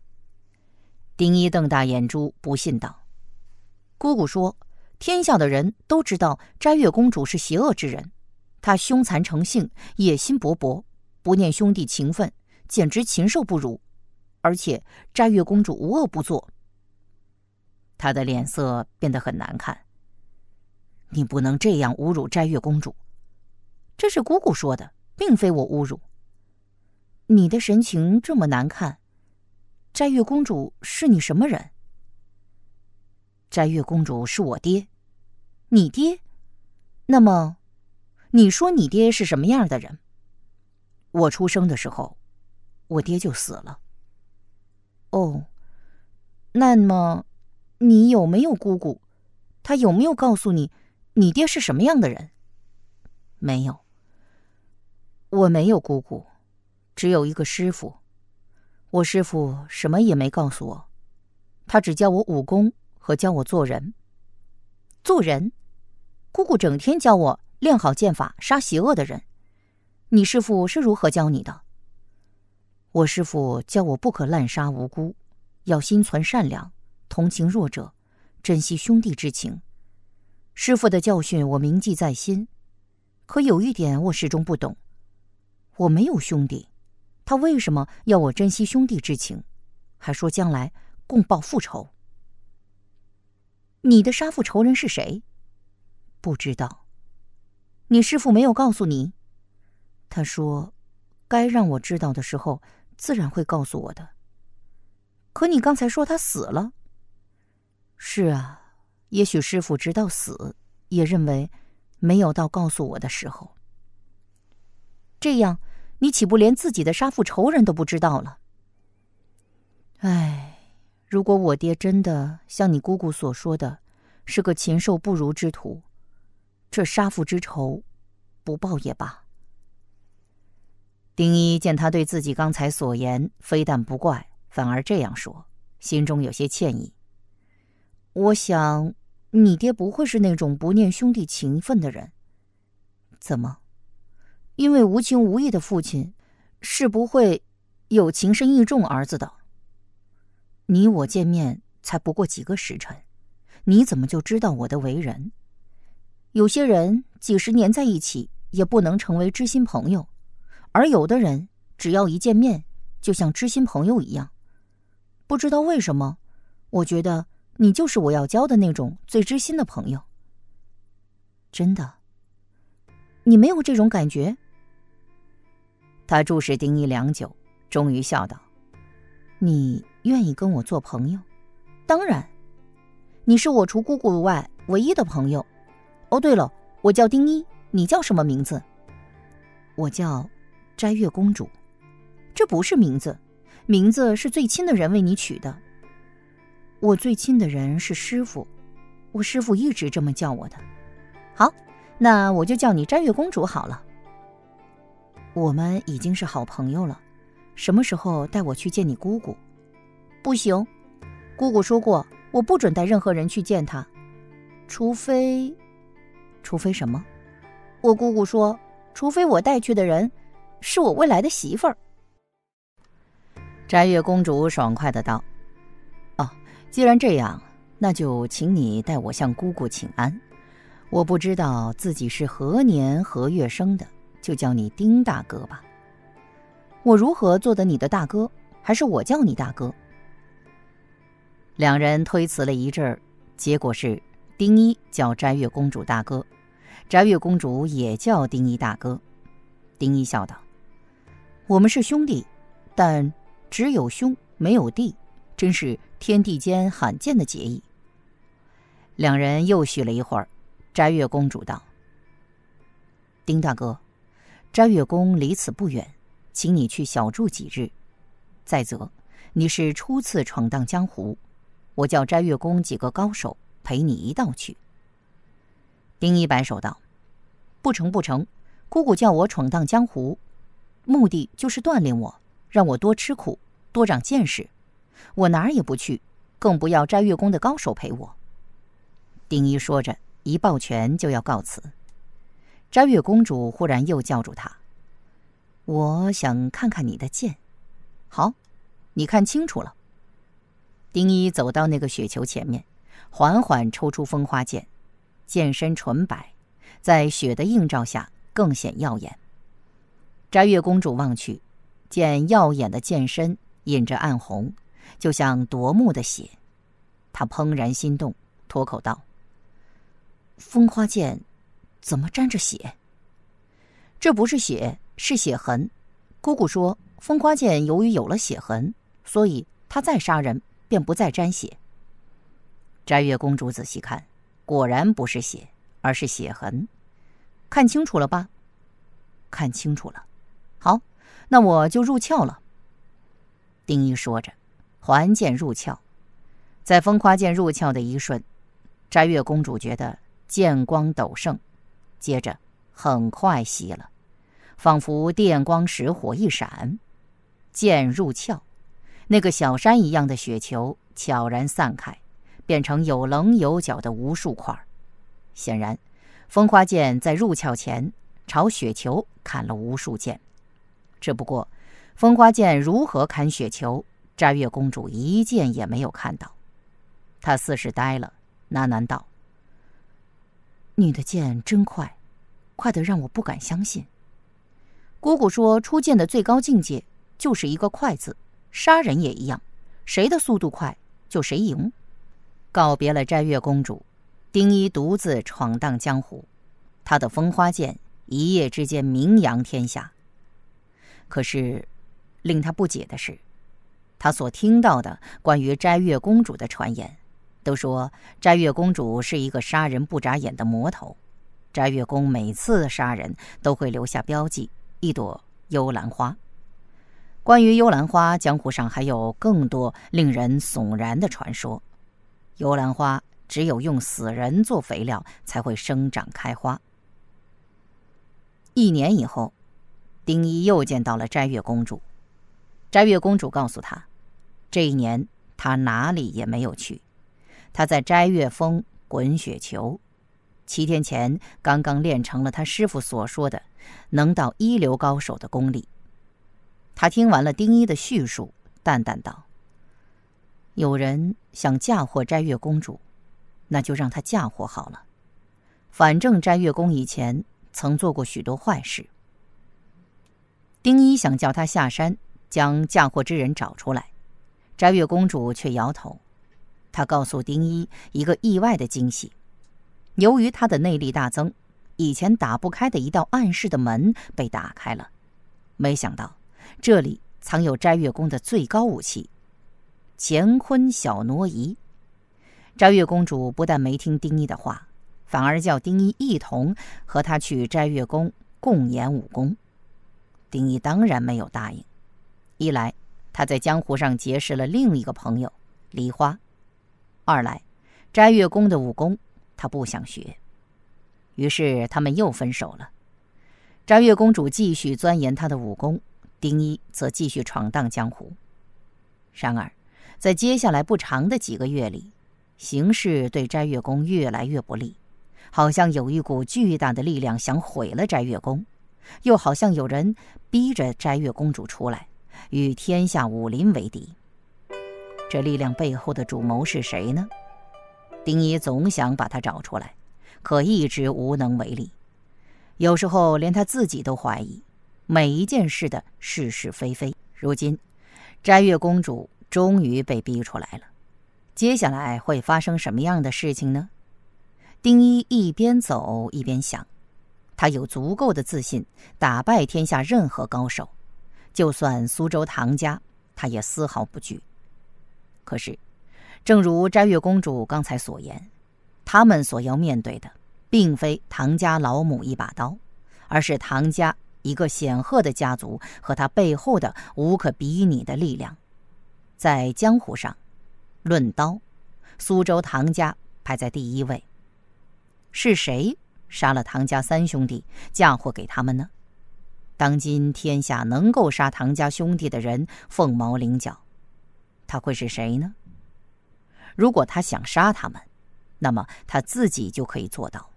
丁一瞪大眼珠，不信道。姑姑说，天下的人都知道斋月公主是邪恶之人，她凶残成性，野心勃勃，不念兄弟情分，简直禽兽不如。而且斋月公主无恶不作。她的脸色变得很难看。你不能这样侮辱斋月公主。这是姑姑说的，并非我侮辱。你的神情这么难看，斋月公主是你什么人？斋月公主是我爹。你爹？那么，你说你爹是什么样的人？我出生的时候，我爹就死了。哦，那么，你有没有姑姑？她有没有告诉你，你爹是什么样的人？没有，我没有姑姑，只有一个师傅。我师傅什么也没告诉我，他只教我武功和教我做人。做人，姑姑整天教我练好剑法，杀邪恶的人。你师傅是如何教你的？我师傅教我不可滥杀无辜，要心存善良，同情弱者，珍惜兄弟之情。师傅的教训我铭记在心，可有一点我始终不懂：我没有兄弟，他为什么要我珍惜兄弟之情，还说将来共报复仇？你的杀父仇人是谁？不知道。你师傅没有告诉你？他说，该让我知道的时候。自然会告诉我的。可你刚才说他死了。是啊，也许师傅直到死也认为没有到告诉我的时候。这样，你岂不连自己的杀父仇人都不知道了？唉，如果我爹真的像你姑姑所说的，是个禽兽不如之徒，这杀父之仇，不报也罢。丁一见他对自己刚才所言非但不怪，反而这样说，心中有些歉意。我想，你爹不会是那种不念兄弟情分的人。怎么？因为无情无义的父亲，是不会有情深义重儿子的。你我见面才不过几个时辰，你怎么就知道我的为人？有些人几十年在一起，也不能成为知心朋友。而有的人只要一见面，就像知心朋友一样。不知道为什么，我觉得你就是我要交的那种最知心的朋友。真的，你没有这种感觉？他注视丁一良久，终于笑道：“你愿意跟我做朋友？当然，你是我除姑姑外唯一的朋友。哦，对了，我叫丁一，你叫什么名字？我叫……”斋月公主，这不是名字，名字是最亲的人为你取的。我最亲的人是师傅，我师傅一直这么叫我的。好，那我就叫你斋月公主好了。我们已经是好朋友了，什么时候带我去见你姑姑？不行，姑姑说过，我不准带任何人去见她，除非，除非什么？我姑姑说，除非我带去的人。是我未来的媳妇儿。摘月公主爽快的道：“哦，既然这样，那就请你代我向姑姑请安。我不知道自己是何年何月生的，就叫你丁大哥吧。我如何做的你的大哥，还是我叫你大哥。”两人推辞了一阵儿，结果是丁一叫摘月公主大哥，摘月公主也叫丁一大哥。丁一笑道。我们是兄弟，但只有兄没有弟，真是天地间罕见的结义。两人又叙了一会儿，斋月公主道：“丁大哥，斋月宫离此不远，请你去小住几日。再则，你是初次闯荡江湖，我叫斋月宫几个高手陪你一道去。”丁一摆手道：“不成，不成，姑姑叫我闯荡江湖。”目的就是锻炼我，让我多吃苦，多长见识。我哪儿也不去，更不要摘月宫的高手陪我。丁一说着，一抱拳就要告辞。摘月公主忽然又叫住他：“我想看看你的剑。好，你看清楚了。”丁一走到那个雪球前面，缓缓抽出风花剑，剑身纯白，在雪的映照下更显耀眼。摘月公主望去，见耀眼的剑身引着暗红，就像夺目的血。她怦然心动，脱口道：“风花剑，怎么沾着血？这不是血，是血痕。姑姑说，风花剑由于有了血痕，所以她再杀人便不再沾血。”摘月公主仔细看，果然不是血，而是血痕。看清楚了吧？看清楚了。那我就入鞘了。”丁一说着，还剑入鞘。在风花剑入鞘的一瞬，摘月公主觉得剑光陡盛，接着很快熄了，仿佛电光石火一闪，剑入鞘。那个小山一样的雪球悄然散开，变成有棱有角的无数块儿。显然，风花剑在入鞘前朝雪球砍了无数剑。只不过，风花剑如何砍雪球，摘月公主一剑也没有看到，她似是呆了，喃喃道：“你的剑真快，快得让我不敢相信。”姑姑说：“出剑的最高境界就是一个‘快’字，杀人也一样，谁的速度快，就谁赢。”告别了摘月公主，丁一独自闯荡江湖，他的风花剑一夜之间名扬天下。可是，令他不解的是，他所听到的关于斋月公主的传言，都说斋月公主是一个杀人不眨眼的魔头。斋月宫每次杀人，都会留下标记，一朵幽兰花。关于幽兰花，江湖上还有更多令人悚然的传说。幽兰花只有用死人做肥料，才会生长开花。一年以后。丁一又见到了斋月公主，斋月公主告诉他，这一年他哪里也没有去，他在斋月峰滚雪球。七天前，刚刚练成了他师傅所说的能到一流高手的功力。他听完了丁一的叙述，淡淡道：“有人想嫁祸斋月公主，那就让她嫁祸好了。反正斋月宫以前曾做过许多坏事。”丁一想叫他下山，将嫁祸之人找出来。摘月公主却摇头。她告诉丁一一个意外的惊喜：，由于她的内力大增，以前打不开的一道暗室的门被打开了。没想到，这里藏有斋月宫的最高武器——乾坤小挪移。斋月公主不但没听丁一的话，反而叫丁一一同和她去斋月宫共演武功。丁一当然没有答应，一来他在江湖上结识了另一个朋友梨花，二来斋月宫的武功他不想学，于是他们又分手了。斋月公主继续钻研她的武功，丁一则继续闯荡江湖。然而，在接下来不长的几个月里，形势对斋月宫越来越不利，好像有一股巨大的力量想毁了斋月宫，又好像有人。逼着摘月公主出来，与天下武林为敌。这力量背后的主谋是谁呢？丁一总想把他找出来，可一直无能为力。有时候连他自己都怀疑每一件事的是是非非。如今，摘月公主终于被逼出来了，接下来会发生什么样的事情呢？丁一一边走一边想。他有足够的自信打败天下任何高手，就算苏州唐家，他也丝毫不惧。可是，正如摘月公主刚才所言，他们所要面对的，并非唐家老母一把刀，而是唐家一个显赫的家族和他背后的无可比拟的力量。在江湖上，论刀，苏州唐家排在第一位。是谁？杀了唐家三兄弟，嫁祸给他们呢？当今天下能够杀唐家兄弟的人凤毛麟角，他会是谁呢？如果他想杀他们，那么他自己就可以做到。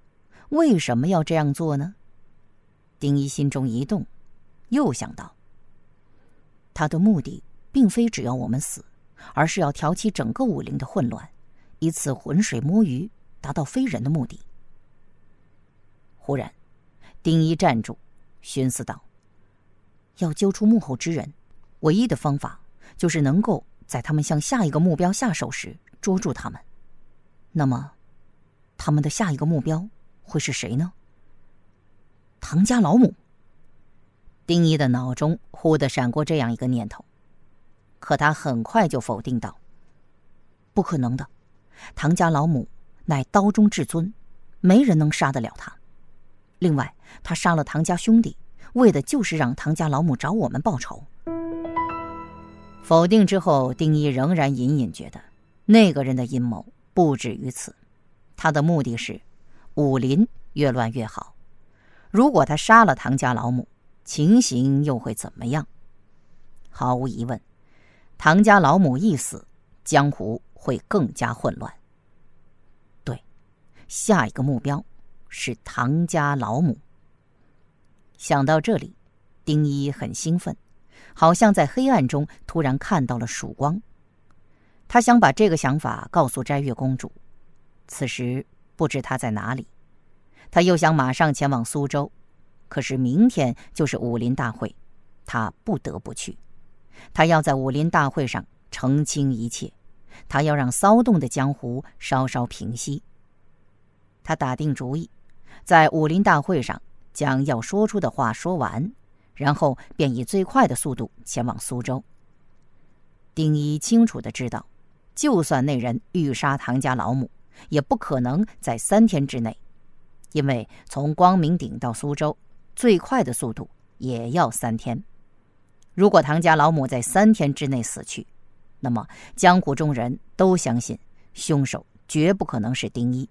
为什么要这样做呢？丁一心中一动，又想到：他的目的并非只要我们死，而是要挑起整个武林的混乱，以此浑水摸鱼，达到非人的目的。忽然，丁一站住，寻思道：“要揪出幕后之人，唯一的方法就是能够在他们向下一个目标下手时捉住他们。那么，他们的下一个目标会是谁呢？”唐家老母。丁一的脑中忽的闪过这样一个念头，可他很快就否定道：“不可能的，唐家老母乃刀中至尊，没人能杀得了他。”另外，他杀了唐家兄弟，为的就是让唐家老母找我们报仇。否定之后，丁一仍然隐隐觉得，那个人的阴谋不止于此。他的目的是，武林越乱越好。如果他杀了唐家老母，情形又会怎么样？毫无疑问，唐家老母一死，江湖会更加混乱。对，下一个目标。是唐家老母。想到这里，丁一很兴奋，好像在黑暗中突然看到了曙光。他想把这个想法告诉斋月公主，此时不知她在哪里。他又想马上前往苏州，可是明天就是武林大会，他不得不去。他要在武林大会上澄清一切，他要让骚动的江湖稍稍平息。他打定主意。在武林大会上，将要说出的话说完，然后便以最快的速度前往苏州。丁一清楚地知道，就算那人欲杀唐家老母，也不可能在三天之内，因为从光明顶到苏州，最快的速度也要三天。如果唐家老母在三天之内死去，那么江湖中人都相信凶手绝不可能是丁一。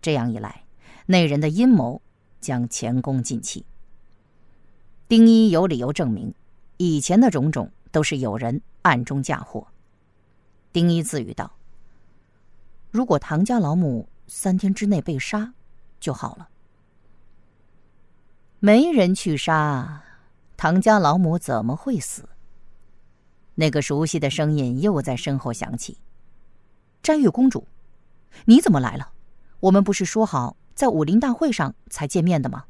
这样一来。那人的阴谋将前功尽弃。丁一有理由证明，以前的种种都是有人暗中嫁祸。丁一自语道：“如果唐家老母三天之内被杀就好了。”没人去杀唐家老母，怎么会死？那个熟悉的声音又在身后响起：“詹月公主，你怎么来了？我们不是说好？”在武林大会上才见面的吗？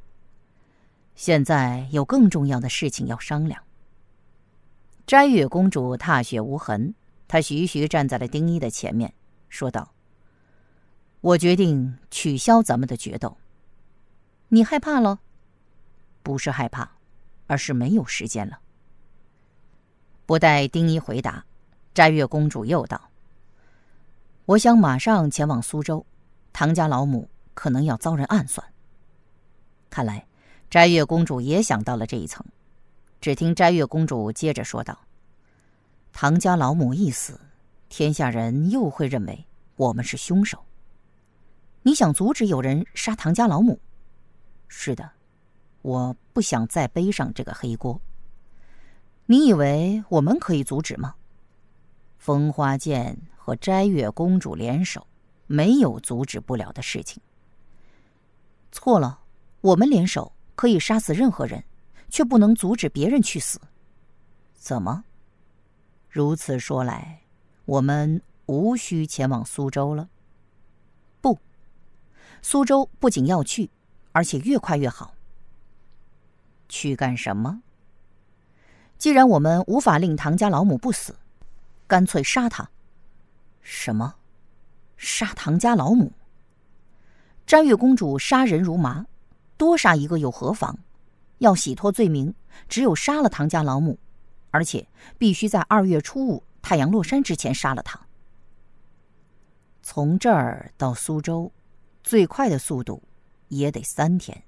现在有更重要的事情要商量。摘月公主踏雪无痕，她徐徐站在了丁一的前面，说道：“我决定取消咱们的决斗。你害怕了？不是害怕，而是没有时间了。”不待丁一回答，摘月公主又道：“我想马上前往苏州，唐家老母。”可能要遭人暗算。看来，斋月公主也想到了这一层。只听斋月公主接着说道：“唐家老母一死，天下人又会认为我们是凶手。你想阻止有人杀唐家老母？是的，我不想再背上这个黑锅。你以为我们可以阻止吗？风花剑和斋月公主联手，没有阻止不了的事情。”错了，我们联手可以杀死任何人，却不能阻止别人去死。怎么？如此说来，我们无需前往苏州了。不，苏州不仅要去，而且越快越好。去干什么？既然我们无法令唐家老母不死，干脆杀他。什么？杀唐家老母？詹月公主杀人如麻，多杀一个又何妨？要洗脱罪名，只有杀了唐家老母，而且必须在二月初五太阳落山之前杀了她。从这儿到苏州，最快的速度也得三天。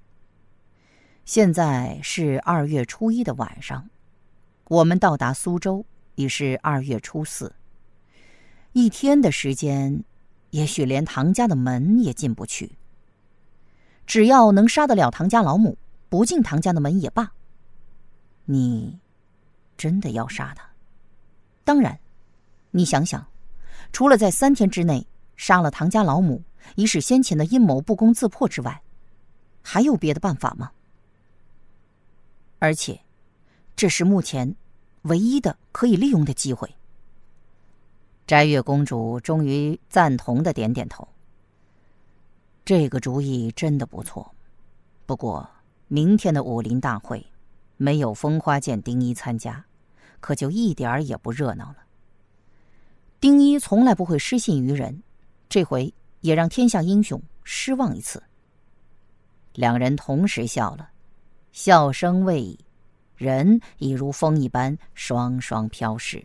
现在是二月初一的晚上，我们到达苏州已是二月初四，一天的时间，也许连唐家的门也进不去。只要能杀得了唐家老母，不进唐家的门也罢。你真的要杀他？当然，你想想，除了在三天之内杀了唐家老母，以使先前的阴谋不攻自破之外，还有别的办法吗？而且，这是目前唯一的可以利用的机会。斋月公主终于赞同的点点头。这个主意真的不错，不过明天的武林大会，没有风花剑丁一参加，可就一点儿也不热闹了。丁一从来不会失信于人，这回也让天下英雄失望一次。两人同时笑了，笑声未已，人已如风一般双双飘逝。